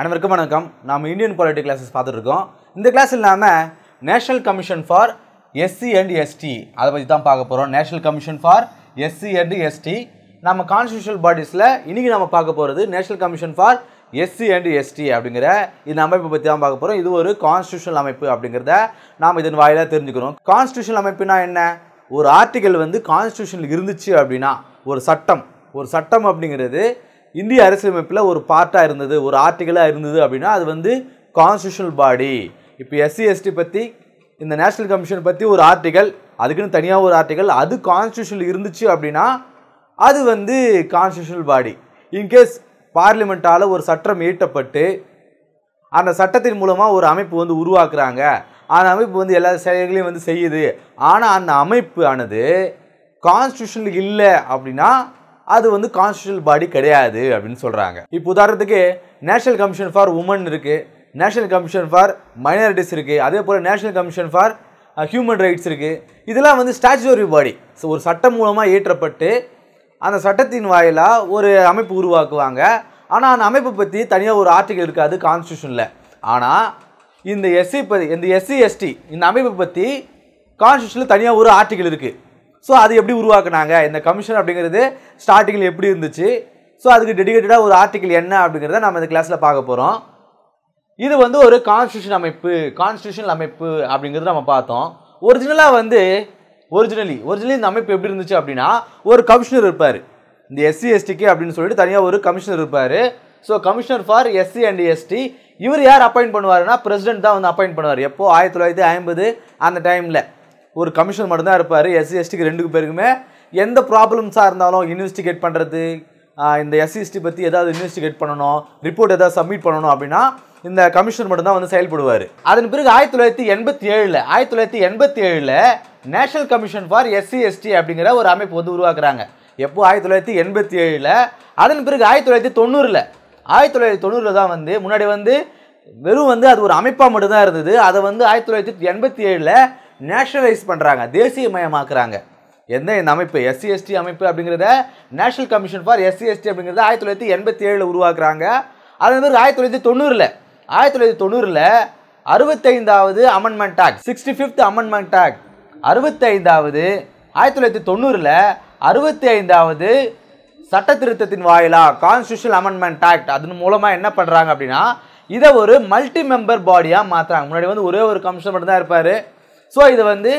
அனைவருக்கும் வணக்கம் நாம் இந்தியன் பாலிட்டிக் கிளாஸஸ் பார்த்துட்ருக்கோம் இந்த கிளாஸில் நாம் national commission for SC and ST அதை பற்றி தான் பார்க்க போகிறோம் national commission for SC and ST நம்ம கான்ஸ்டியூஷன் பாடிஸில் இன்றைக்கி நம்ம பார்க்க போகிறது national commission for SC and ST அப்படிங்கிற இந்த அமைப்பை பற்றி தான் பார்க்க போகிறோம் இது ஒரு கான்ஸ்டியூஷனல் அமைப்பு அப்படிங்கிறத நாம் இதன் வாயிலாக தெரிஞ்சுக்கிறோம் கான்ஸ்டியூஷனல் அமைப்புனா என்ன ஒரு ஆர்டிக்கல் வந்து கான்ஸ்டியூஷனில் இருந்துச்சு அப்படின்னா ஒரு சட்டம் ஒரு சட்டம் அப்படிங்கிறது இந்திய அரசியலமைப்பில் ஒரு பார்ட்டாக இருந்தது ஒரு ஆர்டிக்கலாக இருந்தது அப்படின்னா அது வந்து கான்ஸ்டியூஷனல் பாடி இப்போ எஸ்சி எஸ்டி பற்றி இந்த நேஷனல் கமிஷன் பற்றி ஒரு ஆர்டிகல் அதுக்குன்னு தனியாக ஒரு ஆர்டிக்கல் அது கான்ஸ்டியூஷனில் இருந்துச்சு அப்படின்னா அது வந்து கான்ஸ்டியூஷனல் பாடி இன்கேஸ் பார்லிமெண்ட்டால் ஒரு சட்டம் ஈட்டப்பட்டு அந்த சட்டத்தின் மூலமாக ஒரு அமைப்பு வந்து உருவாக்குறாங்க அந்த அமைப்பு வந்து எல்லா செயல்களையும் வந்து செய்யுது ஆனால் அந்த அமைப்பு ஆனது கான்ஸ்டியூஷனில் இல்லை அப்படின்னா அது வந்து கான்ஸ்டியூஷன் பாடி கிடையாது அப்படின்னு சொல்கிறாங்க இப்போ உதாரணத்துக்கு நேஷனல் கமிஷன் ஃபார் உமன் இருக்குது நேஷனல் கமிஷன் ஃபார் மைனாரிட்டிஸ் இருக்குது அதே போல் national commission for human rights இருக்குது இதெல்லாம் வந்து ஸ்டாச்சுவரி பாடி ஸோ ஒரு சட்டம் மூலமாக ஏற்றப்பட்டு அந்த சட்டத்தின் வாயிலாக ஒரு அமைப்பு உருவாக்குவாங்க ஆனால் அந்த அமைப்பை பற்றி தனியாக ஒரு ஆர்டிகல் இருக்காது கான்ஸ்டியூஷனில் ஆனால் இந்த எஸ்சி இந்த எஸ்சி எஸ்டி இந்த அமைப்பை பற்றி கான்ஸ்டியூஷனில் தனியாக ஒரு ஆர்டிகல் இருக்குது ஸோ அது எப்படி உருவாக்குனாங்க இந்த கமிஷன் அப்படிங்கிறது ஸ்டார்டிங்கில் எப்படி இருந்துச்சு ஸோ அதுக்கு டெடிக்கேட்டடாக ஒரு ஆர்டிக்கல் என்ன அப்படிங்கிறத நம்ம இந்த கிளாஸில் பார்க்க போகிறோம் இது வந்து ஒரு கான்ஸ்டியூஷன் அமைப்பு கான்ஸ்டியூஷன் அமைப்பு அப்படிங்கிறது நம்ம பார்த்தோம் ஒரிஜினலாக வந்து ஒரிஜினலி ஒரிஜினலி இந்த அமைப்பு எப்படி இருந்துச்சு அப்படின்னா ஒரு கமிஷனர் இருப்பார் இந்த எஸ்சி எஸ்டிக்கு அப்படின்னு சொல்லிட்டு தனியாக ஒரு கமிஷனர் இருப்பார் so commissioner for SC and ST இவர் யார் அப்பாயின்ட் பண்ணுவார்னா பிரசிடென்ட் தான் வந்து அப்பாயின்ட் பண்ணுவார் எப்போது ஆயிரத்தி தொள்ளாயிரத்தி ஐம்பது அந்த டைமில் ஒரு கமிஷன் மட்டும்தான் இருப்பார் எஸ்சி எஸ்டிக்கு ரெண்டு பேருக்குமே எந்த ப்ராப்ளம்ஸாக இருந்தாலும் இன்வெஸ்டிகேட் பண்ணுறது இந்த எஸ்சிஎஸ்டி பற்றி ஏதாவது இன்வெஸ்டிகேட் பண்ணணும் ரிப்போர்ட் ஏதாவது சப்மிட் பண்ணணும் அப்படின்னா இந்த கமிஷன் மட்டும்தான் வந்து செயல்படுவார் அதன் பிறகு ஆயிரத்தி தொள்ளாயிரத்தி எண்பத்தி ஏழில் ஆயிரத்தி தொள்ளாயிரத்தி எண்பத்தி ஏழில் national commission for SC ST அப்படிங்கிற ஒரு அமைப்பு வந்து உருவாக்குறாங்க எப்போ ஆயிரத்தி தொள்ளாயிரத்தி எண்பத்தி ஏழில் அதன் பிறகு ஆயிரத்தி தொள்ளாயிரத்தி தொண்ணூறில் ஆயிரத்தி தொள்ளாயிரத்தி தொண்ணூறில் தான் வந்து முன்னாடி வந்து வெறும் வந்து அது ஒரு அமைப்பாக மட்டும்தான் இருந்தது அதை வந்து ஆயிரத்தி தொள்ளாயிரத்தி எண்பத்தி ஏழில் நேஷனலைஸ் பண்ணுறாங்க தேசியமயமாக்குறாங்க எந்த இந்த அமைப்பு எஸ்சி எஸ்டி அமைப்பு அப்படிங்கிறத national commission for SC ST அப்படிங்கிறத ஆயிரத்தி தொள்ளாயிரத்தி எண்பத்தி ஏழில் உருவாக்குறாங்க அதே வந்து ஆயிரத்தி தொள்ளாயிரத்தி தொண்ணூறில் ஆயிரத்தி தொள்ளாயிரத்தி தொண்ணூறில் அறுபத்தைந்தாவது amendment act sixty fifth amendment act அறுபத்தைந்தாவது ஆயிரத்தி தொள்ளாயிரத்தி தொண்ணூறில் அறுபத்தி ஐந்தாவது சட்ட திருத்தத்தின் வாயிலாக கான்ஸ்டியூஷன் அமெண்ட்மெண்ட் ஆக்ட் அதன் மூலமாக என்ன பண்ணுறாங்க அப்படின்னா இதை ஒரு மல்டி மெம்பர் பாடியாக மாற்றுறாங்க முன்னாடி வந்து ஒரே ஒரு கமிஷன் மட்டும்தான் இருப்பார் ஸோ இது வந்து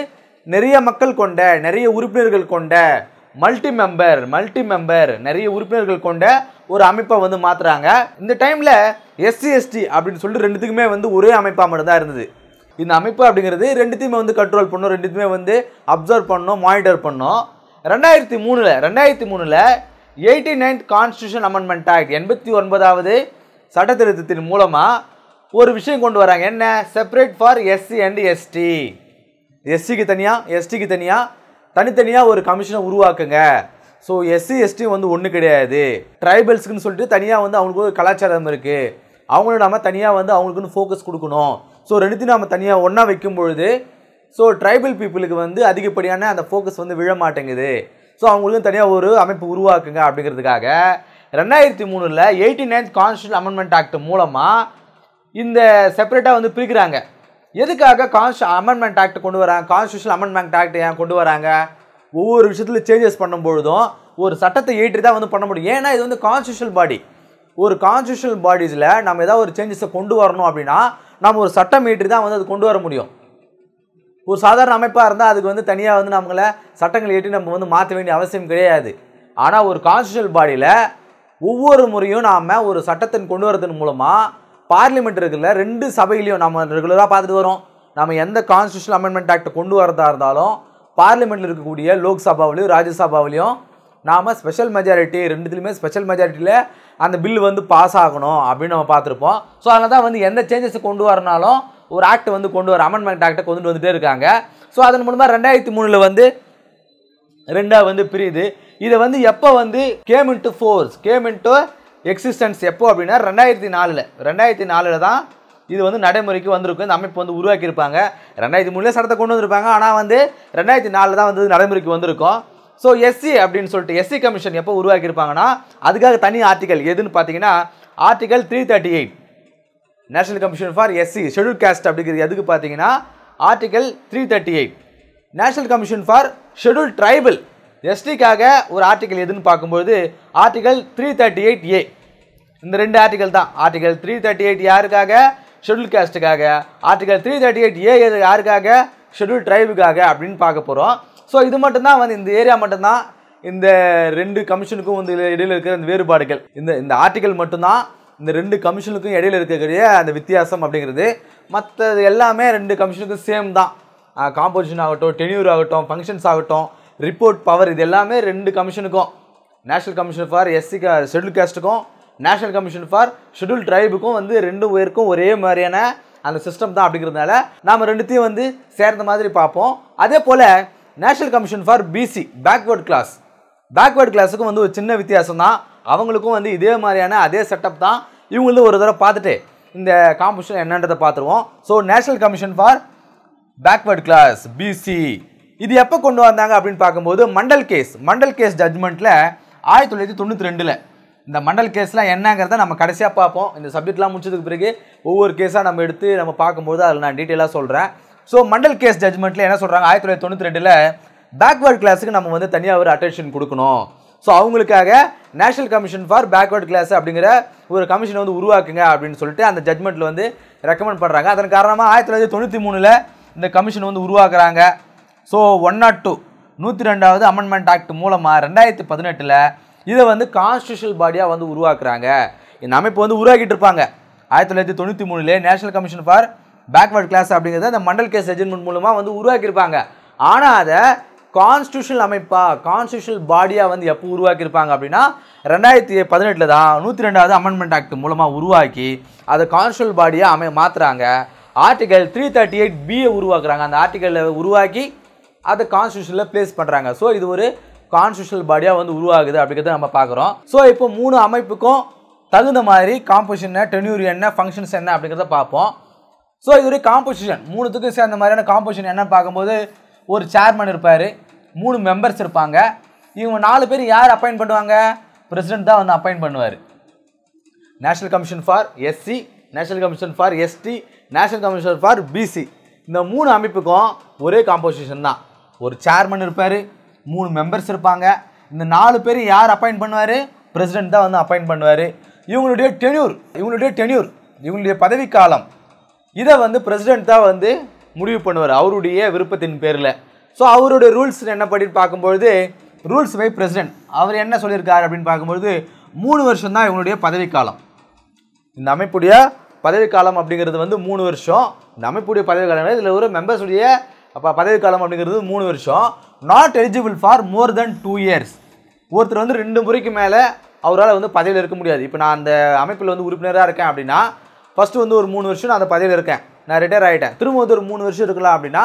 நிறைய மக்கள் கொண்ட நிறைய உறுப்பினர்கள் கொண்ட மல்டி மெம்பர் மல்டி மெம்பர் நிறைய உறுப்பினர்கள் கொண்ட ஒரு அமைப்பை வந்து மாற்றுறாங்க இந்த டைமில் எஸ்சி எஸ்டி அப்படின்னு சொல்லிட்டு ரெண்டுத்துக்குமே வந்து ஒரே அமைப்பாக மட்டும்தான் இருந்தது இந்த அமைப்பு அப்படிங்கிறது ரெண்டுத்தையுமே வந்து கண்ட்ரோல் பண்ணும் ரெண்டுத்தையுமே வந்து அப்சர்வ் பண்ணோம் மானிட்டர் பண்ணோம் ரெண்டாயிரத்தி மூணில் ரெண்டாயிரத்தி மூணில் eighty ninth constitution amendment act எண்பத்தி ஒன்பதாவது சட்டத்திருத்தத்தின் மூலமாக ஒரு விஷயம் கொண்டு வராங்க என்ன separate for SC and ST எஸ்சிக்கு தனியாக எஸ்டிக்கு தனியாக தனித்தனியாக ஒரு கமிஷனை உருவாக்குங்க ஸோ எஸ்சி எஸ்டி வந்து ஒன்று கிடையாது ட்ரைபல்ஸுக்குன்னு சொல்லிட்டு தனியாக வந்து அவங்களுக்கு ஒரு கலாச்சாரம் இருக்குது அவங்கள நம்ம தனியாக வந்து அவங்களுக்குன்னு ஃபோக்கஸ் கொடுக்கணும் ஸோ ரெண்டுத்தையும் நம்ம தனியாக ஒன்றா வைக்கும் பொழுது ஸோ ட்ரைபல் பீப்புளுக்கு வந்து அதிகப்படியான அந்த ஃபோக்கஸ் வந்து விழ மாட்டேங்குது ஸோ அவங்களுக்கும் தனியாக ஒரு அமைப்பு உருவாக்குங்க அப்படிங்கிறதுக்காக ரெண்டாயிரத்தி மூணில் eighty ninth constitution amendment act மூலமாக இந்த செப்பரேட்டாக வந்து பிரிக்கிறாங்க எதுக்காக கான்ஸ்ட் அமெண்ட்மெண்ட் ஆக்ட் கொண்டு வராங்க கான்ஸ்டியூஷன் அமெண்ட்மெண்ட் ஆக்ட் ஏன் கொண்டு வராங்க ஒவ்வொரு விஷயத்தில் சேஞ்சஸ் பண்ணும்பொழுதும் ஒரு சட்டத்தை ஏற்றி தான் வந்து பண்ண முடியும் ஏன்னா இது வந்து கான்ஸ்டியூஷன் பாடி ஒரு கான்ஸ்டியூஷன் பாடிஸில் நம்ம ஏதாவது ஒரு சேஞ்சஸை கொண்டு வரணும் அப்படின்னா நம்ம ஒரு சட்டம் ஏற்றி தான் வந்து அது கொண்டு வர முடியும் ஒரு சாதாரண அமைப்பாக இருந்தால் அதுக்கு வந்து தனியாக வந்து நம்மளை சட்டங்கள் ஏற்றி நம்ம வந்து மாற்ற வேண்டிய அவசியம் கிடையாது ஆனால் ஒரு கான்ஸ்டியூஷன் பாடியில் ஒவ்வொரு முறையும் நாம் ஒரு சட்டத்தின் கொண்டு வரதன் மூலமாக பார்லிமெண்ட் இருக்குல்ல ரெண்டு சபையிலையும் நம்ம ரெகுலராக பார்த்துட்டு வரோம் நம்ம எந்த கான்ஸ்டியூஷன் அமெண்ட்மெண்ட் ஆக்ட் கொண்டு வரதா இருந்தாலும் பார்லிமெண்ட்டில் இருக்கக்கூடிய லோக்சபாவிலையும் ராஜ்யசபாவிலையும் நாம் ஸ்பெஷல் மெஜாரிட்டி ரெண்டுத்துலையுமே ஸ்பெஷல் மெஜாரிட்டியில் அந்த பில் வந்து பாஸ் ஆகணும் அப்படின்னு நம்ம பார்த்துருப்போம் ஸோ அதனால் தான் வந்து எந்த சேஞ்சஸ் கொண்டு வரனாலும் ஒரு ஆக்ட் வந்து கொண்டு வர அமெண்ட்மெண்ட் ஆக்டை கொண்டு வந்துகிட்டே இருக்காங்க ஸோ அதன் மூலமாக ரெண்டாயிரத்தி மூணில் வந்து ரெண்டாக வந்து பிரியுது இதை வந்து எப்போ வந்து came into force came into existence எப்போ அப்படின்னா ரெண்டாயிரத்தி நாலில் ரெண்டாயிரத்தி நாலில் தான் இது வந்து நடைமுறைக்கு வந்திருக்கும் இந்த அமைப்பு வந்து உருவாக்கியிருப்பாங்க ரெண்டாயிரத்தி மூணுலேயே சட்டத்தை கொண்டு வந்திருப்பாங்க ஆனால் வந்து ரெண்டாயிரத்தி நாலில் தான் வந்து நடைமுறைக்கு வந்திருக்கும் ஸோ எஸ்சி அப்படின்னு சொல்லிட்டு எஸ்சி கமிஷன் எப்போ உருவாக்கியிருப்பாங்கன்னா அதுக்காக தனி ஆர்டிக்கல் எதுன்னு பார்த்தீங்கன்னா article three thirty eight national commission for SC schedule caste அப்படிங்கிறது எதுக்கு பார்த்தீங்கன்னா article three thirty eight national commission for schedule tribal எஸ்டிக்காக ஒரு ஆர்டிக்கல் எதுன்னு பார்க்கும்போது article three thirty eight A இந்த ரெண்டு ஆர்டிக்கல் தான் ஆர்டிக்கல் த்ரீ தேர்ட்டி எயிட் யாருக்காக ஷெட்யூல் காஸ்ட்டுக்காக article three thirty eight A எது யாருக்காக ஷெட்யூல் ட்ரைவுக்காக அப்படின்னு பார்க்க போகிறோம் ஸோ இது மட்டும்தான் வந்து இந்த ஏரியா மட்டும்தான் இந்த ரெண்டு கமிஷனுக்கும் வந்து இடையில் இருக்கிற அந்த வேறுபாடுகள் இந்த இந்த ஆர்டிக்கல் மட்டும்தான் இந்த ரெண்டு கமிஷனுக்கும் இடையில் இருக்கக்கூடிய அந்த வித்தியாசம் அப்படிங்கிறது மற்றது எல்லாமே ரெண்டு கமிஷனுக்கும் சேம் தான் காம்போசிஷன் ஆகட்டும் டெனியூர் ஆகட்டும் ஃபங்க்ஷன்ஸ் ஆகட்டும் ரிப்போர்ட் பவர் இது எல்லாமே ரெண்டு கமிஷனுக்கும் நேஷனல் கமிஷன் ஃபார் எஸ்சி க ஷெடியூல் கேஸ்ட்டுக்கும் நேஷனல் கமிஷன் ஃபார் ஷெட்யூல் ட்ரைபுக்கும் வந்து ரெண்டு உயருக்கும் ஒரே மாதிரியான அந்த சிஸ்டம் தான் அப்படிங்கிறதுனால நாம் ரெண்டுத்தையும் வந்து சேர்ந்த மாதிரி பார்ப்போம் அதே போல் national commission for BC backward class backward கிளாஸுக்கும் வந்து ஒரு சின்ன வித்தியாசம் தான் அவங்களுக்கும் வந்து இதே மாதிரியான அதே செட்டப் தான் இவங்களும் ஒரு தடவை பார்த்துட்டு இந்த காம்படிஷன் என்னன்றதை பார்த்துருவோம் so national commission for backward class BC இது எப்போ கொண்டு வந்தாங்க அப்படின்னு பார்க்கும்போது மண்டல் கேஸ் மண்டல் கேஸ் ஜட்மெண்ட்டில் ஆயிரத்தி தொள்ளாயிரத்தி தொண்ணூற்றி ரெண்டில் இந்த மண்டல் கேஸ்லாம் என்னங்கிறத நம்ம கடைசியாக பார்ப்போம் இந்த சப்ஜெக்ட்லாம் முடிச்சதுக்கு பிறகு ஒவ்வொரு கேஸாக நம்ம எடுத்து நம்ம பார்க்கும்போது அதில் நான் டீட்டெயிலாக சொல்கிறேன் ஸோ மண்டல் கேஸ் ஜட்மெண்ட்டில் என்ன சொல்கிறாங்க ஆயிரத்தி தொள்ளாயிரத்தி தொண்ணூற்றி ரெண்டில் பேக்வேர்ட் கிளாஸுக்கு நம்ம வந்து தனியாக ஒரு அட்டென்ஷன் கொடுக்கணும் ஸோ அவங்களுக்காக national commission for backward class அப்படிங்கிற ஒரு கமிஷனை வந்து உருவாக்குங்க அப்படின்னு சொல்லிட்டு அந்த ஜட்மெண்ட்டில் வந்து ரெக்கமெண்ட் பண்ணுறாங்க அதன் காரணமாக ஆயிரத்தி தொள்ளாயிரத்தி தொண்ணூற்றி மூணில் இந்த கமிஷன் வந்து உருவாக்குறாங்க ஸோ ஒன் நாட் டூ நூற்றி ரெண்டாவது அமெண்ட்மெண்ட் ஆக்ட் மூலமாக ரெண்டாயிரத்தி பதினெட்டில் இதை வந்து கான்ஸ்டியூஷன் பாடியாக வந்து உருவாக்குறாங்க இந்த அமைப்பு வந்து உருவாக்கிட்டு இருப்பாங்க ஆயிரத்தி தொள்ளாயிரத்தி தொண்ணூற்றி மூணுலேயே national commission for backward class அப்படிங்கிறத அந்த மண்டல் கேஸ் ஜட்ஜ்மெண்ட் மூலமாக வந்து உருவாக்கியிருப்பாங்க ஆனால் அதை கான்ஸ்டியூஷன் அமைப்பாக கான்ஸ்டியூஷன் பாடியாக வந்து எப்போ உருவாக்கியிருப்பாங்க அப்படின்னா ரெண்டாயிரத்தி பதினெட்டில் தான் நூற்றி ரெண்டாவது அமெண்ட்மெண்ட் ஆக்ட் மூலமாக உருவாக்கி அதை கான்ஸ்டியூஷன் பாடியாக அமை மாற்றுறாங்க article three thirty eight BA உருவாக்குறாங்க அந்த ஆர்டிக்கலில் உருவாக்கி அதை கான்ஸ்டியூஷனில் பிளேஸ் பண்ணுறாங்க ஸோ இது ஒரு கான்ஸ்டியூஷனல் பாடியாக வந்து உருவாகுது அப்படிங்கிறத நம்ம பார்க்குறோம் ஸோ இப்போ மூணு அமைப்புக்கும் தகுந்த மாதிரி காம்போசிஷன் என்ன டென்யூர் என்ன ஃபங்க்ஷன்ஸ் என்ன அப்படிங்கிறத பார்ப்போம் ஸோ இது ஒரு காம்போசிஷன் மூணுத்துக்கும் சேர்ந்த மாதிரியான காம்போசிஷன் என்ன பார்க்கும்போது ஒரு சேர்மன் இருப்பார் மூணு மெம்பர்ஸ் இருப்பாங்க இவங்க நாலு பேர் யார் அப்பாயின்ட் பண்ணுவாங்க பிரசிடென்ட் தான் வந்து அப்பாயின்ட் பண்ணுவார் national commission for SC national commission for ST national commission for BC இந்த மூணு அமைப்புக்கும் ஒரே காம்போசிஷன் தான் ஒரு சேர்மன் இருப்பார் மூணு மெம்பர்ஸ் இருப்பாங்க இந்த நாலு பேர் யார் அப்பாயிண்ட் பண்ணுவார் பிரசிடென்ட் தான் வந்து அப்பாயிண்ட் பண்ணுவார் இவங்களுடைய டெனியூர் இவங்களுடைய டெனியூர் இவங்களுடைய பதவிக்காலம் இதை வந்து பிரசிடென்ட் தான் வந்து முடிவு பண்ணுவார் அவருடைய விருப்பத்தின் பேரில் ஸோ அவருடைய ரூல்ஸ் என்ன படி பார்க்கும்பொழுது ரூல்ஸ் பை பிரசிடென்ட் அவர் என்ன சொல்லியிருக்காரு அப்படின்னு பார்க்கும்பொழுது மூணு வருஷம் தான் இவங்களுடைய பதவிக்காலம் இந்த அமைப்புடைய பதவிக்காலம் அப்படிங்கிறது வந்து மூணு வருஷம் இந்த அமைப்புடைய பதவிக்காலம் இதில் ஒரு மெம்பர்ஸுடைய அப்போ பதவி காலம் அப்படிங்கிறது மூணு வருஷம் not eligible for more than two years ஒருத்தர் வந்து ரெண்டு முறைக்கு மேலே அவரால் வந்து பதவியில் இருக்க முடியாது இப்போ நான் அந்த அமைப்பில் வந்து உறுப்பினராக இருக்கேன் அப்படின்னா ஃபஸ்ட்டு வந்து ஒரு மூணு வருஷம் நான் அந்த பதவியில் இருக்கேன் நான் ரிட்டையர் ஆகிட்டேன் திரும்ப வந்து ஒரு மூணு வருஷம் இருக்கலாம் அப்படின்னா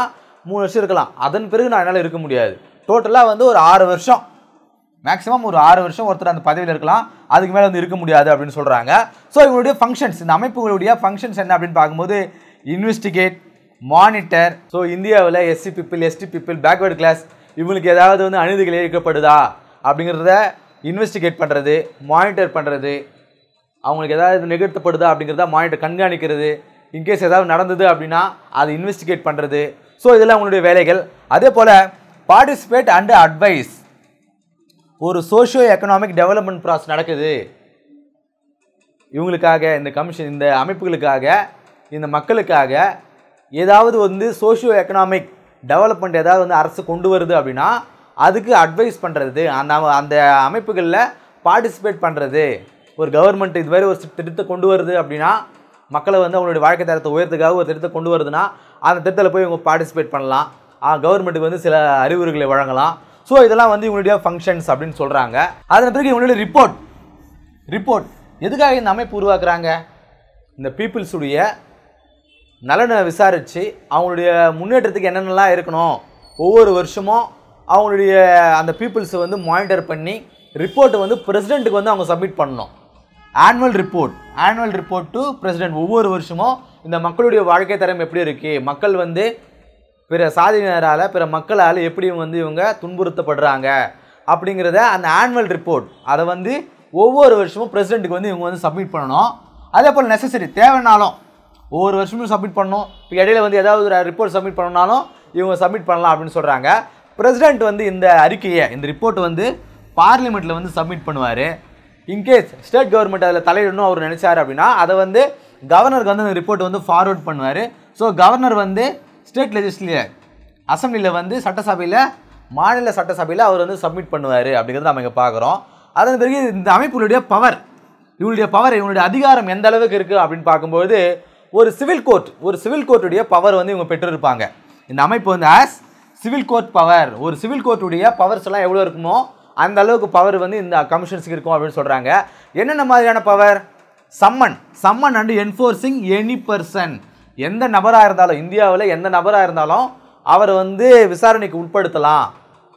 மூணு வருஷம் இருக்கலாம் அதன் பிறகு நான் என்னால் இருக்க முடியாது டோட்டலாக வந்து ஒரு ஆறு வருஷம் மேக்ஸிமம் ஒரு ஆறு வருஷம் ஒருத்தர் அந்த பதவியில் இருக்கலாம் அதுக்கு மேலே வந்து இருக்க முடியாது அப்படின்னு சொல்கிறாங்க ஸோ இவங்களுடைய ஃபங்க்ஷன்ஸ் இந்த அமைப்புகளுடைய ஃபங்க்ஷன்ஸ் என்ன அப்படின்னு பார்க்கும்போது இன்வெஸ்டிகேட் மானிட்டர் ஸோ இந்தியாவில் SC people ST people backward class இவங்களுக்கு ஏதாவது வந்து அநீதிகள் ஏற்கப்படுதா அப்படிங்கிறத இன்வெஸ்டிகேட் பண்ணுறது மானிட்டர் பண்ணுறது அவங்களுக்கு ஏதாவது நிகழ்த்தப்படுதா அப்படிங்கிறத மானிட்டர் கண்காணிக்கிறது இன்கேஸ் ஏதாவது நடந்தது அப்படின்னா அதை இன்வெஸ்டிகேட் பண்ணுறது ஸோ இதெல்லாம் அவங்களுடைய வேலைகள் அதே போல் பார்ட்டிசிபேட் அண்டு அட்வைஸ் ஒரு சோஷியோ எக்கனாமிக் டெவலப்மெண்ட் ப்ராசஸ் நடக்குது இவங்களுக்காக இந்த கமிஷன் இந்த அமைப்புகளுக்காக இந்த மக்களுக்காக ஏதாவது வந்து சோஷியோ எக்கனாமிக் டெவலப்மெண்ட் ஏதாவது வந்து அரசு கொண்டு வருது அப்படின்னா அதுக்கு அட்வைஸ் பண்ணுறது அந்த அந்த அமைப்புகளில் பார்ட்டிசிபேட் பண்ணுறது ஒரு கவர்மெண்ட் இது மாதிரி ஒரு திட்டத்தை கொண்டு வருது அப்படின்னா மக்களை வந்து அவங்களுடைய வாழ்க்கை தரத்தை உயர்த்துக்காக ஒரு திட்டத்தை கொண்டு வருதுன்னா அந்த திட்டத்தில் போய் இவங்க பார்ட்டிசிபேட் பண்ணலாம் கவர்மெண்ட்டுக்கு வந்து சில அறிவுரைகளை வழங்கலாம் ஸோ இதெல்லாம் வந்து இவங்களுடைய ஃபங்க்ஷன்ஸ் அப்படின்னு சொல்கிறாங்க அதன் பிறகு இவங்களுடைய ரிப்போர்ட் ரிப்போர்ட் எதுக்காக இந்த அமைப்பு உருவாக்குறாங்க இந்த பீப்புள்ஸுடைய நலனை விசாரித்து அவங்களுடைய முன்னேற்றத்துக்கு என்னென்னலாம் இருக்கணும் ஒவ்வொரு வருஷமும் அவங்களுடைய அந்த பீப்புள்ஸை வந்து மானிட்டர் பண்ணி ரிப்போர்ட்டை வந்து ப்ரெசிடெண்ட்டுக்கு வந்து அவங்க சப்மிட் பண்ணணும் annual report annual report to president ஒவ்வொரு வருஷமும் இந்த மக்களுடைய வாழ்க்கை தரம் எப்படி இருக்குது மக்கள் வந்து பிற சாதியினரால் பிற மக்களால் எப்படி வந்து இவங்க துன்புறுத்தப்படுறாங்க அப்படிங்கிறத அந்த ஆனுவல் ரிப்போர்ட் அதை வந்து ஒவ்வொரு வருஷமும் ப்ரெசிடெண்ட்டுக்கு வந்து இவங்க வந்து சப்மிட் பண்ணணும் அதே போல் நெசசரி தேவைனாலும் ஒவ்வொரு வருஷமும் சப்மிட் பண்ணணும் இப்போ இடையில வந்து ஏதாவது ஒரு ரிப்போர்ட் சப்மிட் பண்ணணும்னாலும் இவங்க சப்மிட் பண்ணலாம் அப்படின்னு சொல்கிறாங்க பிரசிடென்ட் வந்து இந்த அறிக்கையை இந்த ரிப்போர்ட் வந்து பார்லிமெண்ட்டில் வந்து சப்மிட் பண்ணுவார் இன்கேஸ் ஸ்டேட் கவர்மெண்ட் அதில் தலையிடணும் அவர் நினச்சார் அப்படின்னா அதை வந்து கவர்னருக்கு வந்து அந்த ரிப்போர்ட் வந்து ஃபார்வர்ட் பண்ணுவார் ஸோ கவர்னர் வந்து ஸ்டேட் லெஜிஸ்லேயர் அசம்பிளியில் வந்து சட்டசபையில் மாநில சட்டசபையில் அவர் வந்து சப்மிட் பண்ணுவார் அப்படிங்கிறது நம்ம இங்கே பார்க்குறோம் அதன் பிறகு இந்த அமைப்புகளுடைய பவர் இவங்களுடைய பவர் இவங்களுடைய அதிகாரம் எந்த அளவுக்கு இருக்குது அப்படின்னு பார்க்கும்போது ஒரு சிவில் கோர்ட் ஒரு சிவில் கோர்ட்டுடைய பவர் வந்து இவங்க பெற்றிருப்பாங்க இந்த அமைப்பு வந்து ஆஸ் சிவில் கோர்ட் பவர் ஒரு சிவில் கோர்ட்டுடைய பவர்ஸ் எல்லாம் எவ்வளோ இருக்குமோ அந்த அளவுக்கு பவர் வந்து இந்த கமிஷன்ஸுக்கு இருக்கும் அப்படின்னு சொல்கிறாங்க என்னென்ன மாதிரியான power summon summon and enforcing any person எந்த நபராக இருந்தாலும் இந்தியாவில் எந்த நபராக இருந்தாலும் அவரை வந்து விசாரணைக்கு உட்படுத்தலாம்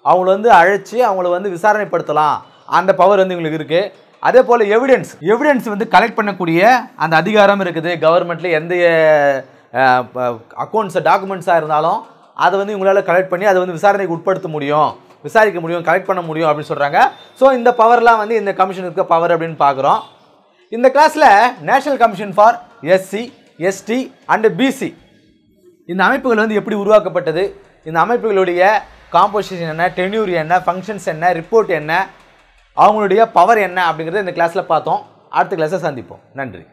அவங்கள வந்து அழைச்சி அவங்கள வந்து விசாரணைப்படுத்தலாம் அந்த பவர் வந்து இவங்களுக்கு இருக்குது அதே போல் எவிடன்ஸ் எவிடன்ஸ் வந்து கலெக்ட் பண்ணக்கூடிய அந்த அதிகாரம் இருக்குது கவர்மெண்ட்டில் எந்த அக்கௌண்ட்ஸு டாக்குமெண்ட்ஸாக இருந்தாலும் அதை வந்து இவங்களால் கலெக்ட் பண்ணி அதை வந்து விசாரணைக்கு உட்படுத்த முடியும் விசாரிக்க முடியும் கலெக்ட் பண்ண முடியும் அப்படின்னு சொல்கிறாங்க ஸோ இந்த பவர்லாம் வந்து இந்த கமிஷன் இருக்க பவர் அப்படின்னு பார்க்குறோம் இந்த கிளாஸில் national commission for SC ST and BC இந்த அமைப்புகள் வந்து எப்படி உருவாக்கப்பட்டது இந்த அமைப்புகளுடைய காம்போசிஷன் என்ன டென்யூர் என்ன ஃபங்க்ஷன்ஸ் என்ன ரிப்போர்ட் என்ன அவங்களுடைய பவர் என்ன அப்படிங்கிறத இந்த கிளாஸில் பார்த்தோம் அடுத்த கிளாஸை சந்திப்போம் நன்றி